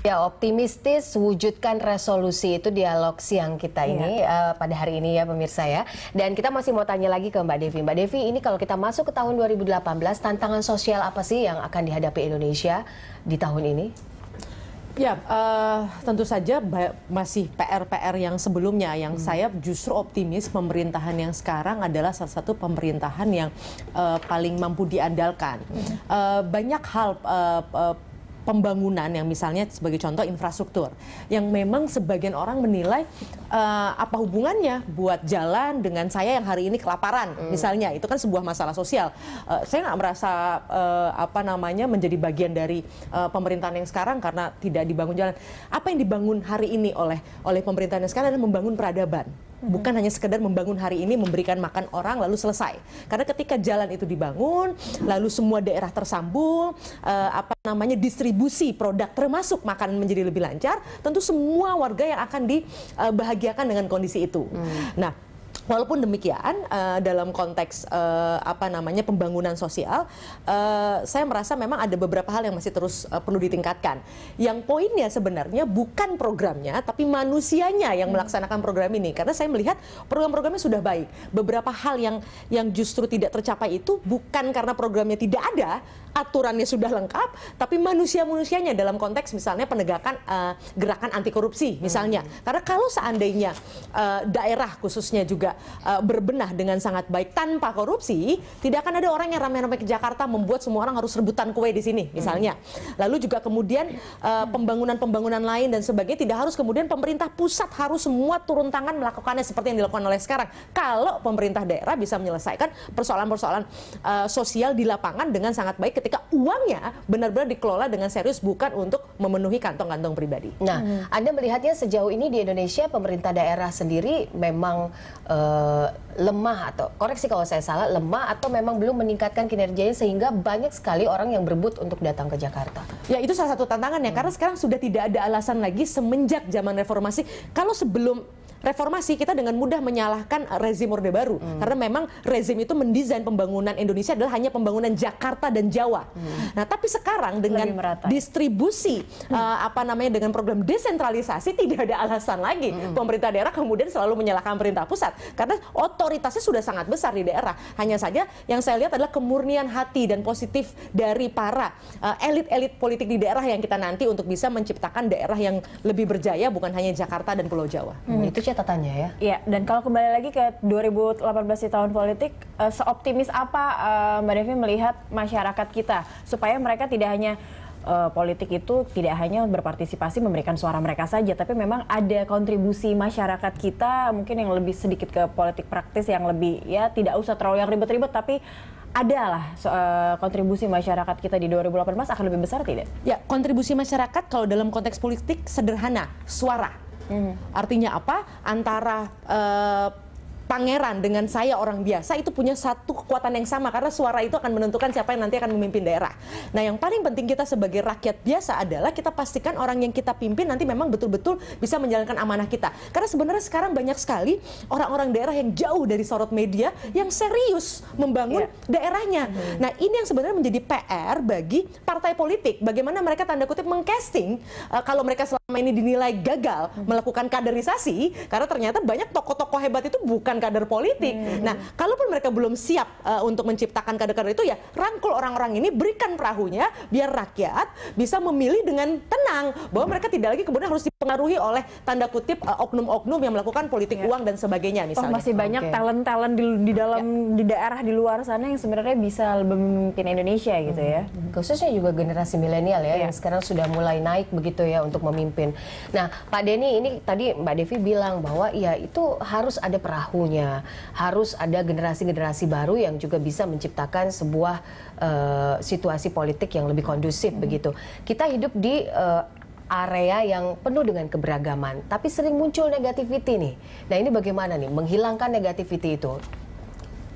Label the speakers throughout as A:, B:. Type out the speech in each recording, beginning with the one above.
A: Ya optimistis wujudkan resolusi itu dialog siang kita ini ya. uh, pada hari ini ya pemirsa ya. Dan kita masih mau tanya lagi ke Mbak Devi. Mbak Devi ini kalau kita masuk ke tahun 2018 tantangan sosial apa sih yang akan dihadapi Indonesia di tahun ini?
B: Ya, uh, tentu saja masih PR-PR yang sebelumnya yang hmm. saya justru optimis pemerintahan yang sekarang adalah salah satu pemerintahan yang uh, paling mampu diandalkan. Hmm. Uh, banyak hal uh, uh, pembangunan yang misalnya sebagai contoh infrastruktur yang memang sebagian orang menilai uh, apa hubungannya buat jalan dengan saya yang hari ini kelaparan hmm. misalnya itu kan sebuah masalah sosial uh, saya nggak merasa uh, apa namanya menjadi bagian dari uh, pemerintahan yang sekarang karena tidak dibangun jalan apa yang dibangun hari ini oleh oleh pemerintahan yang sekarang adalah membangun peradaban bukan hanya sekedar membangun hari ini memberikan makan orang lalu selesai karena ketika jalan itu dibangun lalu semua daerah tersambung eh, apa namanya distribusi produk termasuk makanan menjadi lebih lancar tentu semua warga yang akan dibahagiakan eh, dengan kondisi itu hmm. nah Walaupun demikian, uh, dalam konteks uh, apa namanya pembangunan sosial, uh, saya merasa memang ada beberapa hal yang masih terus uh, perlu ditingkatkan. Yang poinnya sebenarnya bukan programnya, tapi manusianya yang hmm. melaksanakan program ini. Karena saya melihat program-programnya sudah baik. Beberapa hal yang yang justru tidak tercapai itu bukan karena programnya tidak ada, aturannya sudah lengkap, tapi manusia-manusianya dalam konteks misalnya penegakan uh, gerakan anti korupsi misalnya. Hmm. Karena kalau seandainya uh, daerah khususnya juga uh, berbenah dengan sangat baik tanpa korupsi, tidak akan ada orang yang ramai-ramai ke Jakarta membuat semua orang harus rebutan kue di sini misalnya. Hmm. Lalu juga kemudian eh, pembangunan-pembangunan uh, lain dan sebagainya tidak harus kemudian pemerintah pusat harus semua turun tangan melakukannya seperti yang dilakukan oleh sekarang. Kalau pemerintah daerah bisa menyelesaikan persoalan-persoalan uh, sosial di lapangan dengan sangat baik ketika uangnya benar-benar dikelola
A: dengan serius bukan untuk memenuhi kantong-kantong pribadi. Nah, hmm. Anda melihatnya sejauh ini di Indonesia pemerintah daerah sendiri memang e, Eh, lemah atau koreksi kalau saya salah lemah atau memang belum meningkatkan kinerjanya sehingga banyak sekali orang yang berebut untuk datang ke Jakarta. Ya itu salah satu tantangan ya hmm. karena sekarang sudah tidak ada alasan lagi semenjak zaman reformasi. Kalau
B: sebelum reformasi kita dengan mudah menyalahkan rezim Orde Baru hmm. karena memang rezim itu mendesain pembangunan Indonesia adalah hanya pembangunan Jakarta dan Jawa. Hmm. Nah, tapi sekarang dengan distribusi hmm. uh, apa namanya dengan program desentralisasi tidak ada alasan lagi hmm. pemerintah daerah kemudian selalu menyalahkan pemerintah pusat karena otoritasnya sudah sangat besar di daerah. Hanya saja yang saya lihat adalah kemurnian hati dan positif dari para eh, elit-elit uh, politik di daerah yang kita nanti untuk bisa menciptakan daerah yang lebih berjaya bukan hanya Jakarta dan Pulau
A: Jawa. Hmm. Itu catatannya iya, ya.
B: Iya, dan kalau kembali lagi ke 2018 di tahun politik, uh, seoptimis apa uh, Mbak Devi melihat masyarakat kita supaya mereka tidak hanya uh, politik itu tidak hanya berpartisipasi memberikan suara mereka saja, tapi memang ada kontribusi masyarakat kita mungkin yang lebih sedikit ke politik praktis yang lebih ya tidak usah terlalu yang ribet-ribet, tapi adalah lah uh, kontribusi masyarakat kita di 2018 akan lebih besar tidak? Ya, kontribusi masyarakat kalau dalam konteks politik sederhana, suara Mm. Artinya apa? Antara uh, pangeran dengan saya orang biasa itu punya satu kekuatan yang sama karena suara itu akan menentukan siapa yang nanti akan memimpin daerah. Nah, yang paling penting kita sebagai rakyat biasa adalah kita pastikan orang yang kita pimpin nanti memang betul-betul bisa menjalankan amanah kita. Karena sebenarnya sekarang banyak sekali orang-orang daerah yang jauh dari sorot media yang serius membangun yeah. daerahnya. Mm -hmm. Nah, ini yang sebenarnya menjadi PR bagi partai politik bagaimana mereka tanda kutip mengcasting uh, kalau mereka ini dinilai gagal hmm. melakukan kaderisasi karena ternyata banyak tokoh-tokoh hebat itu bukan kader politik. Hmm. Nah, kalaupun mereka belum siap uh, untuk menciptakan kader-kader itu ya rangkul orang-orang ini berikan perahunya biar rakyat bisa memilih dengan tenang bahwa mereka tidak lagi kemudian harus dipengaruhi oleh tanda kutip eh, oknum-oknum yang melakukan politik yeah. uang dan sebagainya oh, misalnya. Oh, masih banyak talent-talent okay. di, di dalam yeah. di daerah
A: di luar sana yang sebenarnya bisa memimpin Indonesia gitu ya. Hmm. Khususnya juga generasi milenial ya yeah. yang sekarang sudah mulai naik begitu ya untuk memimpin. Nah, Pak Denny ini tadi Mbak Devi bilang bahwa ya itu harus ada perahunya, harus ada generasi-generasi baru yang juga bisa menciptakan sebuah uh, situasi politik yang lebih kondusif mm -hmm. begitu. Kita hidup di uh, area yang penuh dengan keberagaman, tapi sering muncul negativity nih. Nah ini bagaimana nih menghilangkan negativity itu?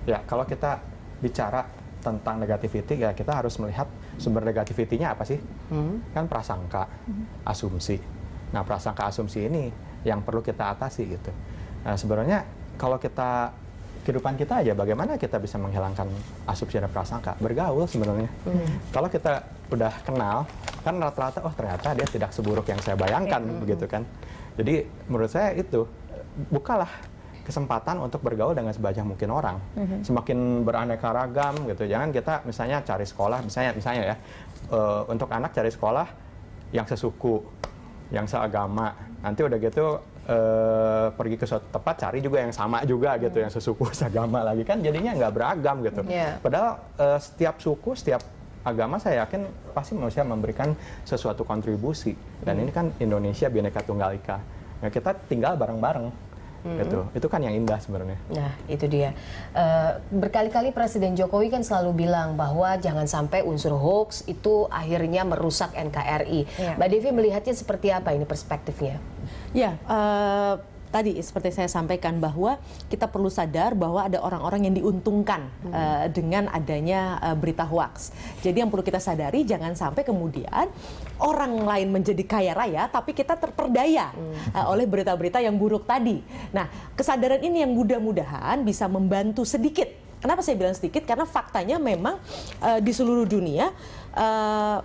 C: Ya kalau kita bicara tentang negativity ya kita harus melihat sumber negativitinya apa sih? Hmm. Kan prasangka, hmm. asumsi. Nah prasangka asumsi ini yang perlu kita atasi gitu. Nah, sebenarnya kalau kita kehidupan kita aja bagaimana kita bisa menghilangkan asumsi dan prasangka bergaul sebenarnya. Hmm. Kalau kita udah kenal kan rata-rata oh ternyata dia tidak seburuk yang saya bayangkan okay. Iya. begitu kan jadi menurut saya itu bukalah kesempatan untuk bergaul dengan sebanyak mungkin orang mm-hmm. semakin beraneka ragam gitu jangan kita misalnya cari sekolah misalnya misalnya ya uh, untuk anak cari sekolah yang sesuku yang seagama nanti udah gitu uh, pergi ke suatu tempat cari juga yang sama juga gitu mhm. yang sesuku seagama lagi kan jadinya nggak beragam gitu yeah. padahal uh, setiap suku setiap agama saya yakin pasti manusia memberikan sesuatu kontribusi dan hmm. ini kan Indonesia Bhinneka Tunggal Ika ya, kita tinggal bareng-bareng mm Gitu. Itu kan yang indah sebenarnya.
A: Nah, itu dia. e, berkali-kali Presiden Jokowi kan selalu bilang bahwa jangan sampai unsur hoax itu akhirnya merusak NKRI. Yeah. Mbak Devi melihatnya seperti apa ini perspektifnya?
B: Ya, yeah, tadi seperti saya sampaikan bahwa kita perlu sadar bahwa ada orang-orang yang diuntungkan hmm. uh, dengan adanya uh, berita hoax. Jadi yang perlu kita sadari jangan sampai kemudian orang lain menjadi kaya raya tapi kita terperdaya hmm. uh, oleh berita-berita yang buruk tadi. Nah, kesadaran ini yang mudah-mudahan bisa membantu sedikit Kenapa saya bilang sedikit? Karena faktanya memang uh, di seluruh dunia uh,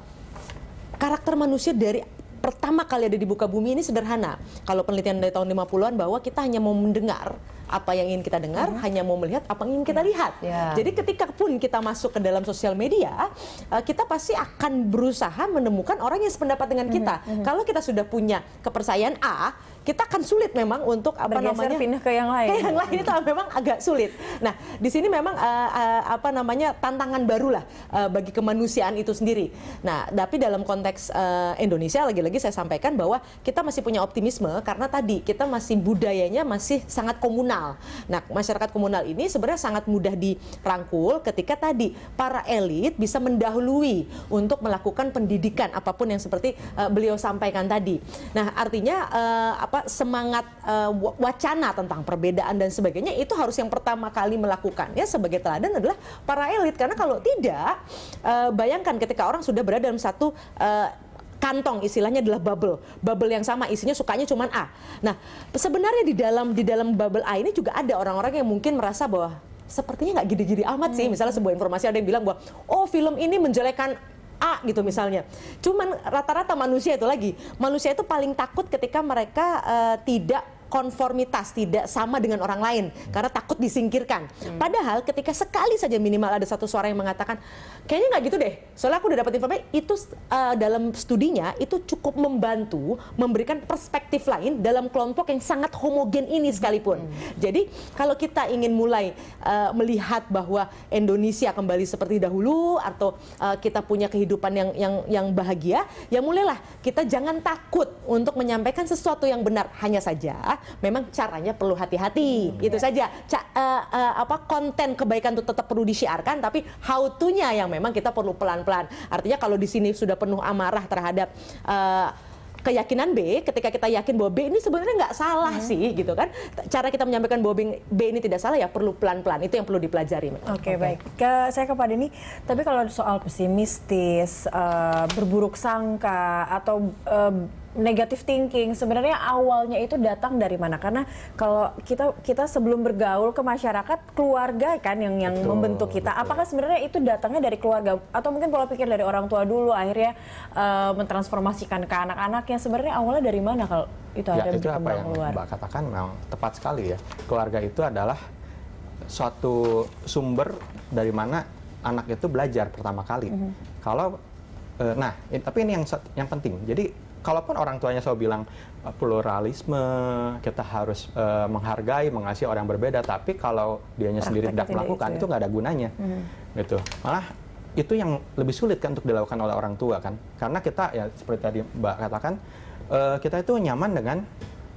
B: karakter manusia dari pertama kali ada di buka bumi ini sederhana. Kalau penelitian dari tahun 50-an bahwa kita hanya mau mendengar apa yang ingin kita dengar, uh-huh. hanya mau melihat apa yang ingin kita ya. lihat. Yeah. Jadi ketika pun kita masuk ke dalam sosial media, eh, kita pasti akan berusaha menemukan orang yang sependapat dengan kita. Uh-huh. Kalau kita sudah punya kepercayaan A, kita akan sulit memang untuk apa Bergeser namanya pindah ke yang lain. Ke yang lain itu memang agak sulit. Nah, di sini memang uh, uh, apa namanya tantangan barulah uh, bagi kemanusiaan itu sendiri. Nah, tapi dalam konteks uh, Indonesia lagi-lagi saya sampaikan bahwa kita masih punya optimisme karena tadi kita masih budayanya masih sangat komunal. Nah, masyarakat komunal ini sebenarnya sangat mudah dirangkul ketika tadi para elit bisa mendahului untuk melakukan pendidikan apapun yang seperti uh, beliau sampaikan tadi. Nah, artinya uh, apa semangat uh, wacana tentang perbedaan dan sebagainya itu harus yang pertama kali melakukannya sebagai teladan adalah para elit karena kalau tidak uh, bayangkan ketika orang sudah berada dalam satu uh, kantong istilahnya adalah bubble bubble yang sama isinya sukanya cuma A nah sebenarnya di dalam di dalam bubble A ini juga ada orang-orang yang mungkin merasa bahwa sepertinya nggak gini-gini amat sih hmm. misalnya sebuah informasi ada yang bilang bahwa oh film ini menjelekan A gitu misalnya. Cuman rata-rata manusia itu lagi, manusia itu paling takut ketika mereka uh, tidak konformitas, tidak sama dengan orang lain karena takut disingkirkan. Hmm. Padahal ketika sekali saja minimal ada satu suara yang mengatakan kayaknya nggak gitu deh. Soalnya aku udah dapat informasi itu uh, dalam studinya itu cukup membantu memberikan perspektif lain dalam kelompok yang sangat homogen ini sekalipun. Hmm. Jadi kalau kita ingin mulai uh, melihat bahwa Indonesia kembali seperti dahulu atau uh, kita punya kehidupan yang yang yang bahagia, ya mulailah kita jangan takut untuk menyampaikan sesuatu yang benar hanya saja memang caranya perlu hati-hati. Hmm, itu ya. saja. Ca uh, uh, apa konten kebaikan itu tetap perlu disiarkan tapi how to-nya yang memang kita perlu pelan-pelan. Artinya kalau di sini sudah penuh amarah terhadap uh, keyakinan B ketika kita yakin bahwa B ini sebenarnya nggak salah hmm. sih gitu kan cara kita menyampaikan bahwa B, ini tidak salah ya perlu pelan-pelan itu yang perlu dipelajari oke okay, okay. baik ke, saya kepada ini, tapi kalau soal pesimistis uh, berburuk sangka atau uh, negative thinking sebenarnya awalnya itu datang dari mana? Karena kalau kita kita sebelum bergaul ke masyarakat keluarga kan yang yang betul, membentuk kita. Betul. Apakah sebenarnya itu datangnya dari keluarga atau mungkin pola pikir dari orang tua dulu akhirnya uh, mentransformasikan ke anak anak yang Sebenarnya awalnya dari mana kalau itu ya, ada itu apa yang keluar? Mbak
C: katakan memang tepat sekali ya. Keluarga itu adalah suatu sumber dari mana anak itu belajar pertama kali. Mm -hmm. Kalau eh, nah, tapi ini yang yang penting. Jadi kalaupun orang tuanya selalu bilang eh, pluralisme, kita harus uh, menghargai, mengasihi orang berbeda, tapi kalau dianya Praktek sendiri tidak melakukan itu ya. nggak ada gunanya, hmm. gitu. Malah itu yang lebih sulit kan untuk dilakukan oleh orang tua kan, karena kita ya seperti tadi Mbak katakan, uh, kita itu nyaman dengan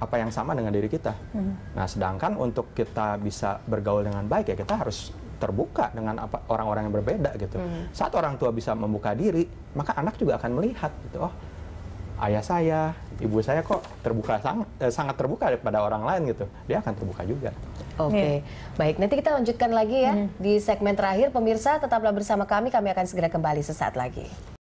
C: apa yang sama dengan diri kita. Hmm. Nah, sedangkan untuk kita bisa bergaul dengan baik ya kita harus terbuka dengan orang-orang yang berbeda gitu. Hmm. Saat orang tua bisa membuka diri, maka anak juga akan melihat gitu, oh ayah saya, ibu saya kok terbuka sangat, eh, sangat terbuka pada orang lain gitu, dia akan terbuka juga.
A: Oke, okay. Iya. yeah. baik. Nanti kita lanjutkan lagi ya mm. di segmen terakhir, pemirsa tetaplah bersama kami. Kami akan segera kembali sesaat lagi.